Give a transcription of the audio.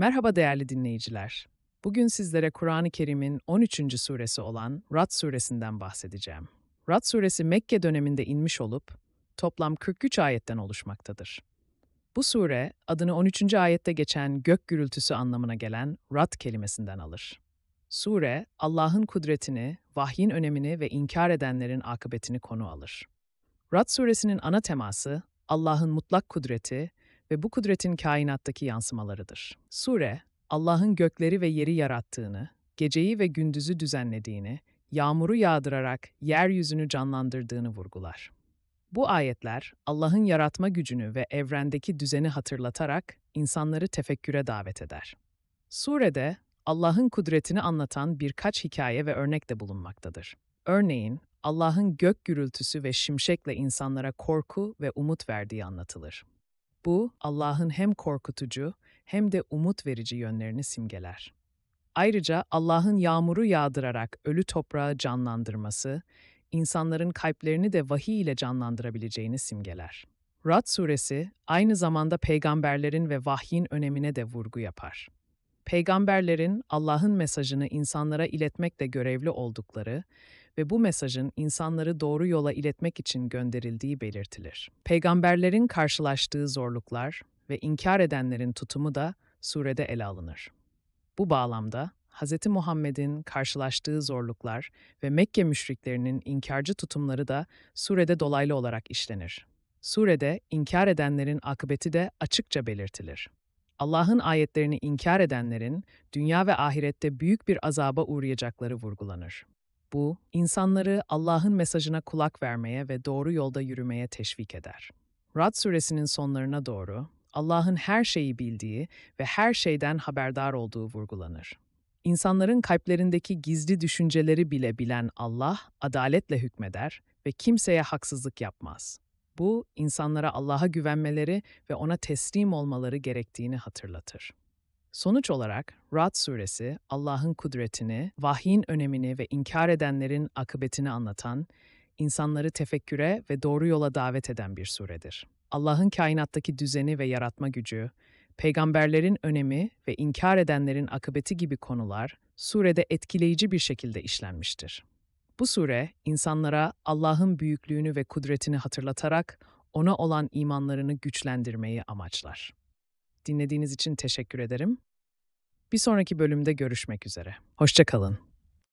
Merhaba değerli dinleyiciler. Bugün sizlere Kur'an-ı Kerim'in 13. suresi olan Rad suresinden bahsedeceğim. Rad suresi Mekke döneminde inmiş olup toplam 43 ayetten oluşmaktadır. Bu sure adını 13. ayette geçen gök gürültüsü anlamına gelen Rad kelimesinden alır. Sure, Allah'ın kudretini, vahyin önemini ve inkar edenlerin akıbetini konu alır. Rad suresinin ana teması, Allah'ın mutlak kudreti ve bu kudretin kainattaki yansımalarıdır. Sure, Allah'ın gökleri ve yeri yarattığını, geceyi ve gündüzü düzenlediğini, yağmuru yağdırarak yeryüzünü canlandırdığını vurgular. Bu ayetler, Allah'ın yaratma gücünü ve evrendeki düzeni hatırlatarak insanları tefekküre davet eder. Surede, Allah'ın kudretini anlatan birkaç hikaye ve örnek de bulunmaktadır. Örneğin, Allah'ın gök gürültüsü ve şimşekle insanlara korku ve umut verdiği anlatılır. Bu, Allah'ın hem korkutucu hem de umut verici yönlerini simgeler. Ayrıca Allah'ın yağmuru yağdırarak ölü toprağı canlandırması, insanların kalplerini de vahiy ile canlandırabileceğini simgeler. Rad suresi aynı zamanda peygamberlerin ve vahyin önemine de vurgu yapar. Peygamberlerin Allah'ın mesajını insanlara iletmekle görevli oldukları ve bu mesajın insanları doğru yola iletmek için gönderildiği belirtilir. Peygamberlerin karşılaştığı zorluklar ve inkar edenlerin tutumu da surede ele alınır. Bu bağlamda Hz. Muhammed'in karşılaştığı zorluklar ve Mekke müşriklerinin inkarcı tutumları da surede dolaylı olarak işlenir. Surede inkar edenlerin akıbeti de açıkça belirtilir. Allah'ın ayetlerini inkar edenlerin dünya ve ahirette büyük bir azaba uğrayacakları vurgulanır. Bu, insanları Allah'ın mesajına kulak vermeye ve doğru yolda yürümeye teşvik eder. Rad suresinin sonlarına doğru, Allah'ın her şeyi bildiği ve her şeyden haberdar olduğu vurgulanır. İnsanların kalplerindeki gizli düşünceleri bile bilen Allah, adaletle hükmeder ve kimseye haksızlık yapmaz. Bu, insanlara Allah'a güvenmeleri ve ona teslim olmaları gerektiğini hatırlatır. Sonuç olarak Rad suresi Allah'ın kudretini, vahyin önemini ve inkar edenlerin akıbetini anlatan, insanları tefekküre ve doğru yola davet eden bir suredir. Allah'ın kainattaki düzeni ve yaratma gücü, peygamberlerin önemi ve inkar edenlerin akıbeti gibi konular surede etkileyici bir şekilde işlenmiştir. Bu sure, insanlara Allah'ın büyüklüğünü ve kudretini hatırlatarak ona olan imanlarını güçlendirmeyi amaçlar. Dinlediğiniz için teşekkür ederim. Bir sonraki bölümde görüşmek üzere. Hoşçakalın.